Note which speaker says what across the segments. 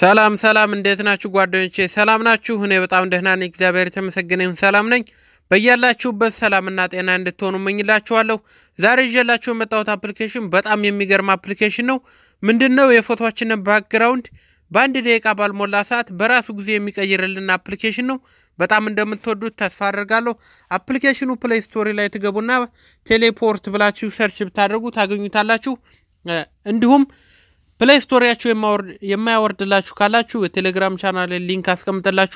Speaker 1: ሰላም ሰላም፣ እንዴት ናችሁ ጓደኞቼ? ሰላም ናችሁ? እኔ በጣም ደህና ነኝ፣ እግዚአብሔር የተመሰገነ ይሁን፣ ሰላም ነኝ። በያላችሁበት ሰላምና ጤና እንድትሆኑ እመኝላችኋለሁ። ዛሬ ይዤላችሁ የመጣሁት አፕሊኬሽን በጣም የሚገርም አፕሊኬሽን ነው። ምንድን ነው? የፎቶችንን ባክግራውንድ በአንድ ደቂቃ ባልሞላ ሰዓት በራሱ ጊዜ የሚቀይርልን አፕሊኬሽን ነው። በጣም እንደምትወዱት ተስፋ አድርጋለሁ። አፕሊኬሽኑ ፕሌይ ስቶሪ ላይ ትገቡና ቴሌፖርት ብላችሁ ሰርች ብታደርጉ ታገኙታላችሁ። እንዲሁም ፕሌይ ስቶሪያቸው የማያወርድላችሁ ካላችሁ የቴሌግራም ቻናል ሊንክ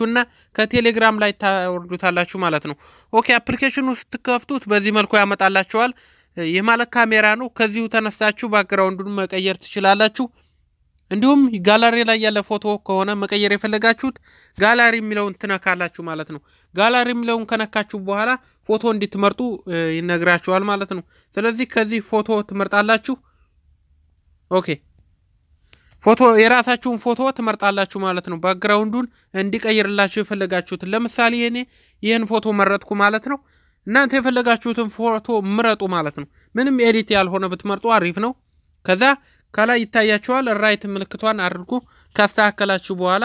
Speaker 1: እና ከቴሌግራም ላይ ታወርዱታላችሁ ማለት ነው። ኦኬ አፕሊኬሽኑ ስትከፍቱት በዚህ መልኩ ያመጣላችኋል። ይህ ማለት ካሜራ ነው። ከዚሁ ተነሳችሁ ባክግራውንዱን መቀየር ትችላላችሁ። እንዲሁም ጋላሪ ላይ ያለ ፎቶ ከሆነ መቀየር የፈለጋችሁት ጋላሪ የሚለውን ትነካላችሁ ማለት ነው። ጋላሪ የሚለውን ከነካችሁ በኋላ ፎቶ እንዲትመርጡ ይነግራችኋል ማለት ነው። ስለዚህ ከዚህ ፎቶ ትመርጣላችሁ። ኦኬ ፎቶ የራሳችሁን ፎቶ ትመርጣላችሁ ማለት ነው። ባክግራውንዱን እንዲቀይርላችሁ የፈለጋችሁትን። ለምሳሌ እኔ ይህን ፎቶ መረጥኩ ማለት ነው። እናንተ የፈለጋችሁትን ፎቶ ምረጡ ማለት ነው። ምንም ኤዲት ያልሆነ ብትመርጡ አሪፍ ነው። ከዛ ከላይ ይታያችኋል። ራይት ምልክቷን አድርጉ። ካስተካከላችሁ በኋላ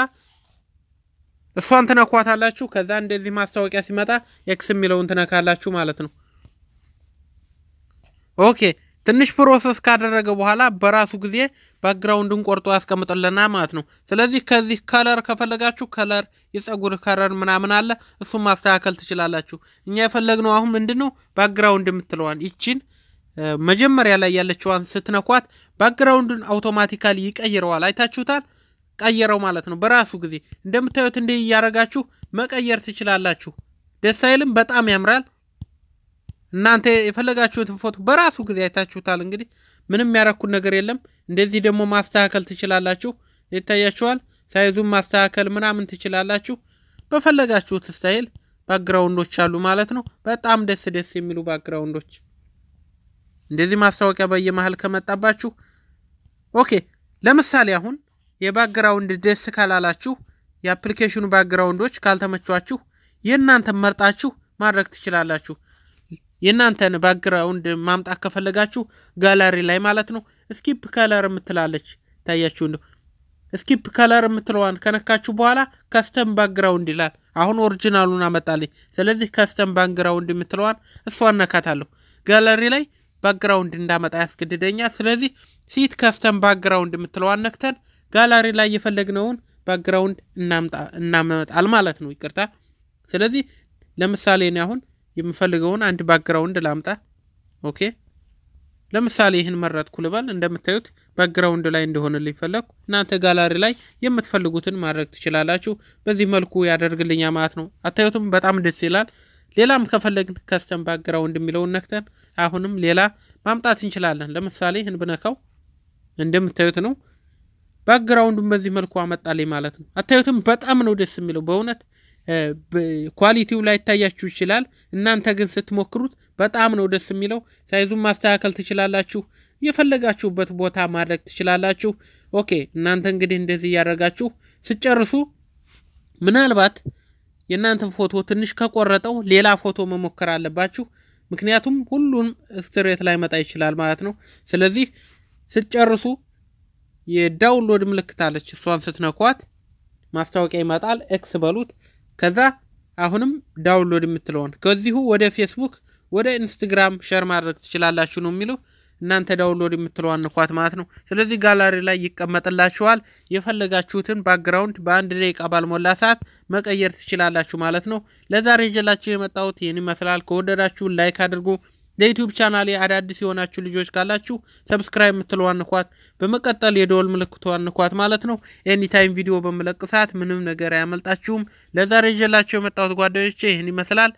Speaker 1: እሷን ትነኳታላችሁ። ከዛ እንደዚህ ማስታወቂያ ሲመጣ ኤክስ የሚለውን ትነካላችሁ ማለት ነው። ኦኬ ትንሽ ፕሮሰስ ካደረገ በኋላ በራሱ ጊዜ ባክግራውንድን ቆርጦ ያስቀምጥልና ማለት ነው። ስለዚህ ከዚህ ከለር ከፈለጋችሁ ከለር የፀጉር ከለር ምናምን አለ፣ እሱን ማስተካከል ትችላላችሁ። እኛ የፈለግነው አሁን ምንድን ነው ባክግራውንድ የምትለዋን ይችን መጀመሪያ ላይ ያለችዋን ስትነኳት ባክግራውንድን አውቶማቲካሊ ይቀይረዋል። አይታችሁታል? ቀየረው ማለት ነው በራሱ ጊዜ። እንደምታዩት እንዲህ እያደረጋችሁ መቀየር ትችላላችሁ። ደስ አይልም? በጣም ያምራል። እናንተ የፈለጋችሁትን ፎቶ በራሱ ጊዜ አይታችሁታል። እንግዲህ ምንም ያረኩት ነገር የለም። እንደዚህ ደግሞ ማስተካከል ትችላላችሁ። ይታያችኋል። ሳይዙም ማስተካከል ምናምን ትችላላችሁ። በፈለጋችሁት ስታይል ባክግራውንዶች አሉ ማለት ነው። በጣም ደስ ደስ የሚሉ ባክግራውንዶች። እንደዚህ ማስታወቂያ በየመሀል ከመጣባችሁ ኦኬ። ለምሳሌ አሁን የባክግራውንድ ደስ ካላላችሁ፣ የአፕሊኬሽኑ ባክግራውንዶች ካልተመቿችሁ የእናንተ መርጣችሁ ማድረግ ትችላላችሁ። የእናንተን ባክግራውንድ ማምጣት ከፈለጋችሁ ጋላሪ ላይ ማለት ነው ስኪፕ ከለር የምትላለች ታያችሁ እንደው ስኪፕ ከለር የምትለዋን ከነካችሁ በኋላ ከስተም ባክግራውንድ ይላል። አሁን ኦሪጂናሉን አመጣልኝ። ስለዚህ ከስተም ባክግራውንድ የምትለዋን እሷ ነካታለሁ። ጋለሪ ላይ ባክግራውንድ እንዳመጣ ያስገድደኛል። ስለዚህ ሲት ከስተም ባክግራውንድ የምትለዋን ነክተን ጋላሪ ላይ የፈለግነውን ባክግራውንድ እናመጣል ማለት ነው። ይቅርታ። ስለዚህ ለምሳሌ እኔ አሁን የምፈልገውን አንድ ባክግራውንድ ላምጣ። ኦኬ ለምሳሌ ይህን መረጥኩ ልበል። እንደምታዩት ባክግራውንድ ላይ እንደሆነልኝ ፈለግኩ። እናንተ ጋላሪ ላይ የምትፈልጉትን ማድረግ ትችላላችሁ። በዚህ መልኩ ያደርግልኛ ማለት ነው። አታዩትም? በጣም ደስ ይላል። ሌላም ከፈለግን ከስተም ባክግራውንድ የሚለውን ነክተን አሁንም ሌላ ማምጣት እንችላለን። ለምሳሌ ይህን ብነካው እንደምታዩት ነው። ባክግራውንዱን በዚህ መልኩ አመጣልኝ ማለት ነው። አታዩትም? በጣም ነው ደስ የሚለው በእውነት ኳሊቲው ላይ ይታያችሁ ይችላል። እናንተ ግን ስትሞክሩት በጣም ነው ደስ የሚለው። ሳይዙን ማስተካከል ትችላላችሁ። የፈለጋችሁበት ቦታ ማድረግ ትችላላችሁ። ኦኬ እናንተ እንግዲህ እንደዚህ እያደረጋችሁ ስጨርሱ ምናልባት የእናንተን ፎቶ ትንሽ ከቆረጠው ሌላ ፎቶ መሞከር አለባችሁ። ምክንያቱም ሁሉም ስትሬት ላይ መጣ ይችላል ማለት ነው። ስለዚህ ስትጨርሱ የዳውንሎድ ምልክት አለች። እሷን ስትነኳት ማስታወቂያ ይመጣል። ኤክስ በሉት። ከዛ አሁንም ዳውንሎድ የምትለውን ከዚሁ ወደ ፌስቡክ ወደ ኢንስትግራም ሸር ማድረግ ትችላላችሁ ነው የሚለው። እናንተ ዳውንሎድ የምትለዋን ንኳት ማለት ነው። ስለዚህ ጋላሪ ላይ ይቀመጥላችኋል። የፈለጋችሁትን ባክግራውንድ በአንድ ደቂቃ ባልሞላ ሰዓት መቀየር ትችላላችሁ ማለት ነው። ለዛሬ ጀላችሁ የመጣሁት ይህን ይመስላል። ከወደዳችሁ ላይክ አድርጉ። ለዩቲዩብ ቻናል አዳዲስ የሆናችሁ ልጆች ካላችሁ ሰብስክራይብ የምትለዋን ንኳት፣ በመቀጠል የደወል ምልክቷን ንኳት ማለት ነው። ኤኒታይም ቪዲዮ በምለቅ ሰዓት ምንም ነገር አያመልጣችሁም። ለዛሬ ይዤላችሁ የመጣሁት ጓደኞቼ ይህን ይመስላል።